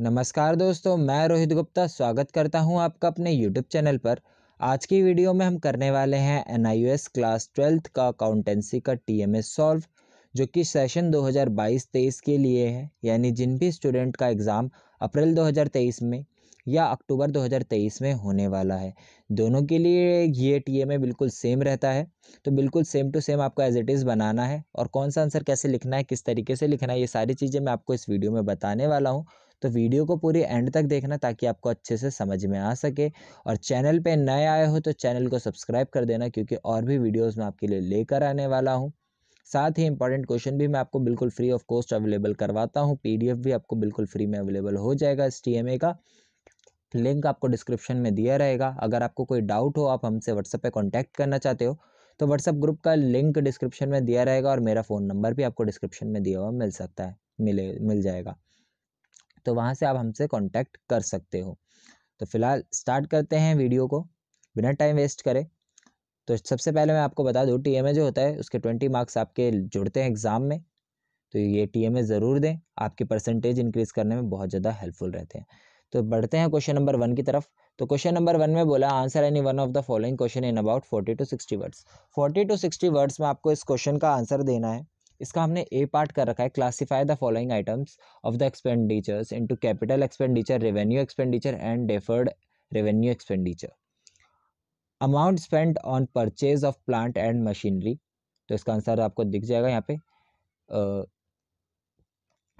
नमस्कार दोस्तों मैं रोहित गुप्ता स्वागत करता हूं आपका अपने यूट्यूब चैनल पर आज की वीडियो में हम करने वाले हैं एन क्लास ट्वेल्थ का अकाउंटेंसी का टी एम सॉल्व जो कि सेशन 2022-23 के लिए है यानी जिन भी स्टूडेंट का एग्ज़ाम अप्रैल 2023 में या अक्टूबर 2023 में होने वाला है दोनों के लिए ये टी में बिल्कुल सेम रहता है तो बिल्कुल सेम टू सेम आपको एज इट इज़ बनाना है और कौन सा आंसर कैसे लिखना है किस तरीके से लिखना है ये सारी चीज़ें मैं आपको इस वीडियो में बताने वाला हूँ तो वीडियो को पूरी एंड तक देखना ताकि आपको अच्छे से समझ में आ सके और चैनल पे नए आए हो तो चैनल को सब्सक्राइब कर देना क्योंकि और भी वीडियोस मैं आपके लिए लेकर आने वाला हूँ साथ ही इंपॉर्टेंट क्वेश्चन भी मैं आपको बिल्कुल फ्री ऑफ कॉस्ट अवेलेबल करवाता हूँ पीडीएफ भी आपको बिल्कुल फ्री में अवेलेबल हो जाएगा इस टीएमए का लिंक आपको डिस्क्रिप्शन में दिया रहेगा अगर आपको कोई डाउट हो आप हमसे व्हाट्सएप पे कांटेक्ट करना चाहते हो तो व्हाट्सएप ग्रुप का लिंक डिस्क्रिप्शन में दिया रहेगा और मेरा फ़ोन नंबर भी आपको डिस्क्रिप्शन में दिया हुआ मिल सकता है मिले मिल जाएगा तो वहाँ से आप हमसे कॉन्टैक्ट कर सकते हो तो फिलहाल स्टार्ट करते हैं वीडियो को बिना टाइम वेस्ट करें तो सबसे पहले मैं आपको बता दूँ टी जो होता है उसके ट्वेंटी मार्क्स आपके जुड़ते हैं एग्ज़ाम में तो ये टी ज़रूर दें आपकी परसेंटेज इंक्रीज़ करने में बहुत ज़्यादा हेल्पफुल रहते हैं तो बढ़ते हैं क्वेश्चन नंबर वन की तरफ तो क्वेश्चन नंबर वन में बोला answer any one of the following question in about forty to sixty words forty to sixty words में आपको इस क्वेश्चन का आंसर देना है इसका हमने ए पार्ट कर रखा है classify the following items of the expenditures into capital expenditure revenue expenditure and deferred revenue expenditure amount spend on purchase of plant and machinery तो इसका आंसर आपको दिख जाएगा यहाँ पे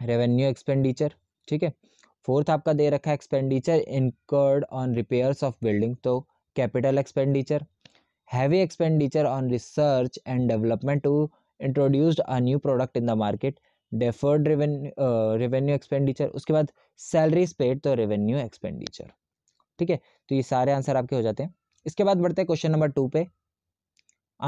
रेवेन्यू एक्सपेंडिचर ठीक है फोर्थ आपका दे रखा है expenditure incurred on repairs of building तो capital expenditure heavy expenditure on research and development to introduced a new product in the market deferred revenue revenue expenditure उसके बाद सैलरीज पेड तो रेवेन्यू एक्सपेंडिचर ठीक है तो ये सारे आंसर आपके हो जाते हैं इसके बाद बढ़ते हैं क्वेश्चन नंबर टू पे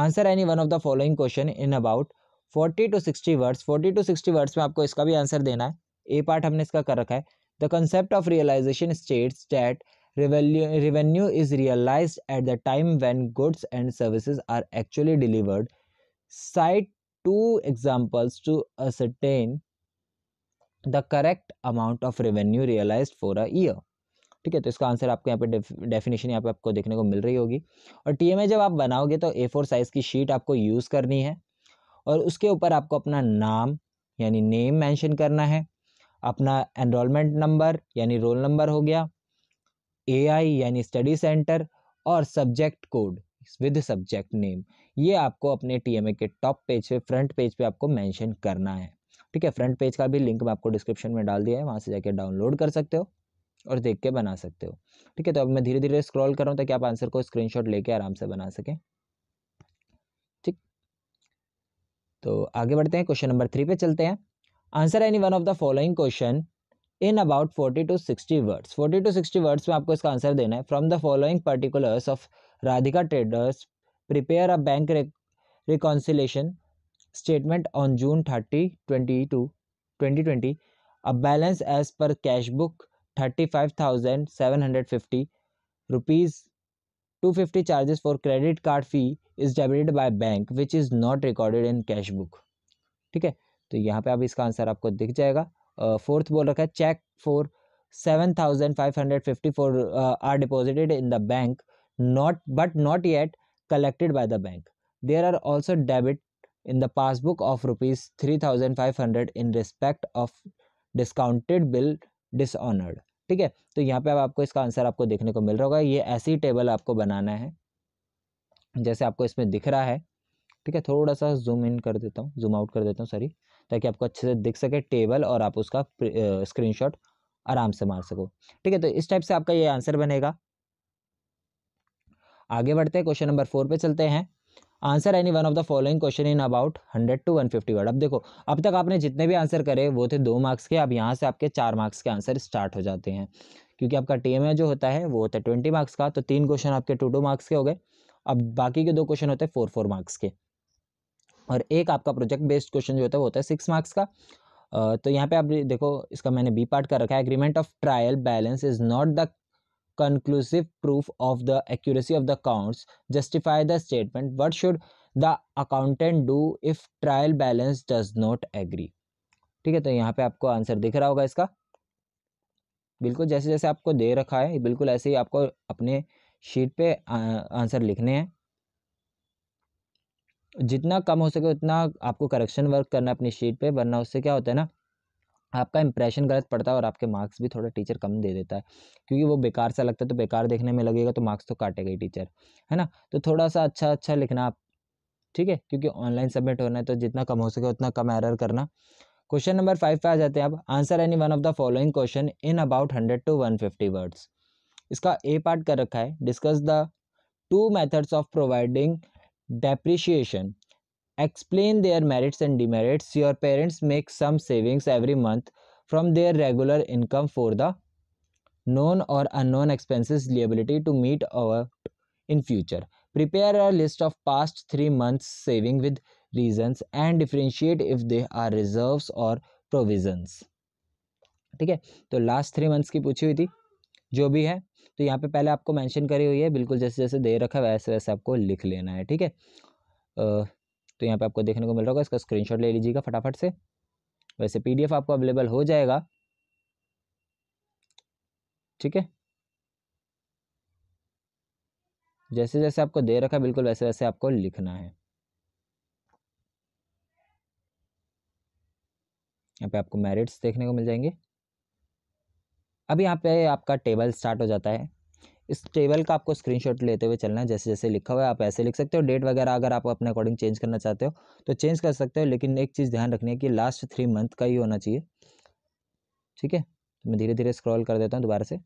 answer any one of the following question in about forty to sixty words forty to sixty words में आपको इसका भी आंसर देना है ए पार्ट हमने इसका कर रखा है The concept of realization states that revenue is realized at the time when goods and services are actually delivered. Cite two examples to ascertain the correct amount of revenue realized for a year. ठीक है तो इसका answer आपको यहाँ पे definition यहाँ पे आपको देखने को मिल रही होगी और टीएमए जब आप बनाओगे तो ए फोर साइज़ की शीट आपको यूज़ करनी है और उसके ऊपर आपको अपना नाम यानी नेम मेंशन करना है अपना एनरोलमेंट नंबर यानी रोल नंबर हो गया एआई यानी स्टडी सेंटर और subject code with subject name ये आपको अपने टीएमए के टॉप पेज पे फ्रंट पेज पे आपको मेंशन करना है ठीक है फ्रंट पेज का भी लिंक मैं आपको डिस्क्रिप्शन में डाल दिया है वहाँ से जाके डाउनलोड कर सकते हो और देख के बना सकते हो ठीक है तो अब मैं धीरे धीरे स्क्रॉल कर रहा हूँ ताकि आप आंसर को स्क्रीनशॉट लेके आराम से बना सकें ठीक तो आगे बढ़ते हैं क्वेश्चन नंबर थ्री पे चलते हैं answer any one of the following question in about forty to sixty words forty to sixty words में आपको इसका आंसर देना है from the following particulars of Radhika traders prepare a bank reconciliation statement on June thirty twenty two twenty twenty a balance as per cash book thirty five thousand seven hundred fifty rupees two fifty charges for credit card fee is debited by bank which is not recorded in cash book ठीक है तो यहाँ पे अब इसका answer आपको दिख जाएगा फोर्थ बोल रखा है cheque for seven thousand five hundred fifty four are deposited in the bank not not but yet collected by the bank there are also debit in the passbook of rupees three thousand five hundred in respect of discounted bill dishonoured ठीक है तो यहाँ पे अब आपको इसका answer आपको देखने को मिल रहा होगा ये ऐसी टेबल आपको बनाना है जैसे आपको इसमें दिख रहा है ठीक है थोड़ा सा जूम इन कर देता हूँ जूम आउट कर देता हूँ सॉरी ताकि आपको अच्छे से दिख सके टेबल और आप उसका स्क्रीन आराम से मार सको ठीक है तो इस टाइप से आपका ये आंसर बनेगा आगे बढ़ते हैं क्वेश्चन नंबर फोर पे चलते हैं answer any one of the following question in about hundred to one fifty word अब देखो अब तक आपने जितने भी आंसर करे वो थे दो मार्क्स के अब यहाँ से आपके चार मार्क्स के आंसर स्टार्ट हो जाते हैं क्योंकि आपका टी जो होता है वो होता है ट्वेंटी मार्क्स का तो तीन क्वेश्चन आपके टू टू मार्क्स के हो गए अब बाकी के दो क्वेश्चन होते हैं फोर फोर मार्क्स के और एक आपका प्रोजेक्ट बेस्ड क्वेश्चन जो होता है वो होता है सिक्स मार्क्स का तो यहाँ पे आप देखो इसका मैंने बी पार्ट कर रखा है agreement of trial balance is not the conclusive proof of the accuracy of the accounts justify the statement what should the accountant do if trial balance does not agree ठीक है तो यहाँ पे आपको answer दिख रहा होगा इसका बिल्कुल जैसे जैसे आपको दे रखा है बिल्कुल ऐसे ही आपको अपने शीट पे आंसर लिखने हैं जितना कम हो सके उतना आपको करेक्शन वर्क करना अपनी शीट पे वरना उससे क्या होता है ना आपका इंप्रेशन गलत पड़ता है और आपके मार्क्स भी थोड़ा टीचर कम दे देता है क्योंकि वो बेकार सा लगता है तो बेकार देखने में लगेगा तो मार्क्स तो काटेगा ही टीचर है ना तो थोड़ा सा अच्छा अच्छा लिखना आप ठीक है क्योंकि ऑनलाइन सबमिट होना है तो जितना कम हो सके उतना कम एरर करना क्वेश्चन नंबर फाइव पे आ जाते हैं आप answer any one of the following question in about hundred to one fifty words इसका ए पार्ट कर रखा है discuss the two methods of providing depreciation explain their merits and demerits your parents make some savings every month from their regular income for the known और unknown expenses liability to meet our in future prepare a list of past three months saving with reasons and differentiate if they are reserve और provisions ठीक है तो last three months की पूछी हुई थी जो भी है तो यहाँ पे पहले आपको मेंशन करी हुई है बिल्कुल जैसे जैसे दे रखा है वैसे वैसे आपको लिख लेना है ठीक है तो यहाँ पे आपको देखने को मिल रहा होगा इसका स्क्रीनशॉट ले लीजिएगा फटाफट से वैसे पीडीएफ आपको अवेलेबल हो जाएगा ठीक है जैसे जैसे आपको दे रखा है बिल्कुल वैसे वैसे आपको लिखना है यहाँ पे आपको मेरिट्स देखने को मिल जाएंगे अब यहाँ पे आपका टेबल स्टार्ट हो जाता है इस टेबल का आपको स्क्रीनशॉट लेते हुए चलना है जैसे जैसे लिखा हुआ है आप ऐसे लिख सकते हो डेट वगैरह अगर आप अपने अकॉर्डिंग चेंज करना चाहते हो तो चेंज कर सकते हो लेकिन एक चीज़ ध्यान रखनी है कि लास्ट थ्री मंथ का ही होना चाहिए ठीक है तो मैं धीरे धीरे स्क्रॉल कर देता हूँ दोबारा से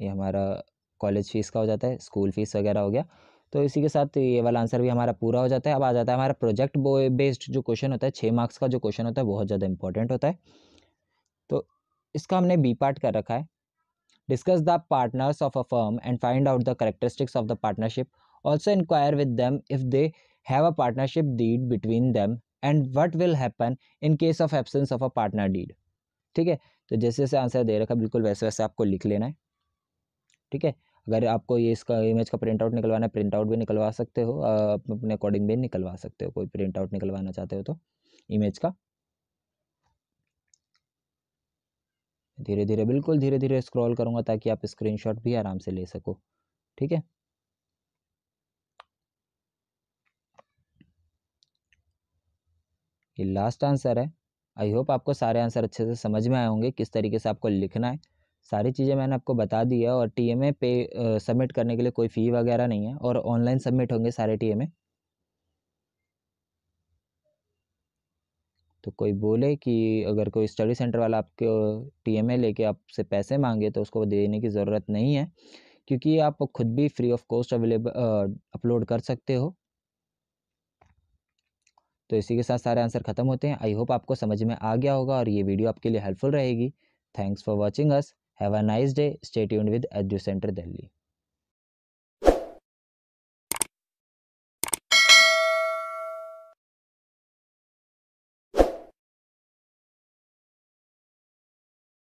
ये हमारा कॉलेज फ़ीस का हो जाता है स्कूल फ़ीस वगैरह हो गया तो इसी के साथ ये वाला आंसर भी हमारा पूरा हो जाता है अब आ जाता है हमारा प्रोजेक्ट बेस्ड जो क्वेश्चन होता है छः मार्क्स का जो क्वेश्चन होता है बहुत ज़्यादा इंपॉर्टेंट होता है तो इसका हमने बी पार्ट कर रखा है discuss the partners of a firm and find out the characteristics of the partnership also inquire with them if they have a partnership deed between them and what will happen in case of absence of a partner deed ठीक है तो जैसे जैसे answer दे रखा बिल्कुल वैसे वैसे आपको लिख लेना है ठीक है अगर आपको ये इसका इमेज का प्रिंट आउट निकलवाना है प्रिंट आउट भी निकलवा सकते हो अपने अकॉर्डिंग भी निकलवा सकते हो कोई प्रिंट आउट निकलवाना चाहते हो तो इमेज का धीरे धीरे बिल्कुल धीरे धीरे स्क्रॉल करूंगा ताकि आप स्क्रीनशॉट भी आराम से ले सको ठीक है ये लास्ट आंसर है आई होप आपको सारे आंसर अच्छे से समझ में आए होंगे किस तरीके से आपको लिखना है सारी चीज़ें मैंने आपको बता दी है और टीएमए पे सबमिट करने के लिए कोई फ़ी वगैरह नहीं है और ऑनलाइन सबमिट होंगे सारे टीएमए तो कोई बोले कि अगर कोई स्टडी सेंटर वाला आपके टीएमए लेके आपसे पैसे मांगे तो उसको देने की ज़रूरत नहीं है क्योंकि आप खुद भी free of cost available upload कर सकते हो तो इसी के साथ सारे आंसर खत्म होते हैं आई होप आपको समझ में आ गया होगा और ये वीडियो आपके लिए हेल्पफुल रहेगी thanks for watching us Have a nice day. Stay tuned with EduCenter Delhi.